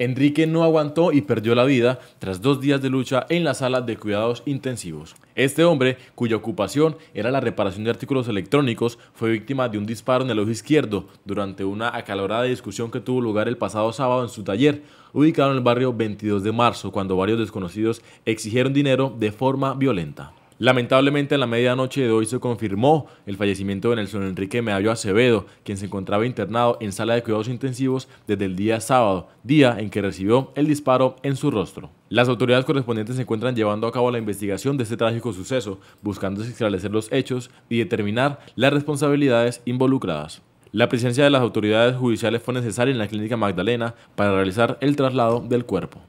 Enrique no aguantó y perdió la vida tras dos días de lucha en la sala de cuidados intensivos. Este hombre, cuya ocupación era la reparación de artículos electrónicos, fue víctima de un disparo en el ojo izquierdo durante una acalorada discusión que tuvo lugar el pasado sábado en su taller, ubicado en el barrio 22 de marzo, cuando varios desconocidos exigieron dinero de forma violenta. Lamentablemente, en la medianoche de hoy se confirmó el fallecimiento de Nelson Enrique Medallo Acevedo, quien se encontraba internado en sala de cuidados intensivos desde el día sábado, día en que recibió el disparo en su rostro. Las autoridades correspondientes se encuentran llevando a cabo la investigación de este trágico suceso, buscando esclarecer los hechos y determinar las responsabilidades involucradas. La presencia de las autoridades judiciales fue necesaria en la clínica Magdalena para realizar el traslado del cuerpo.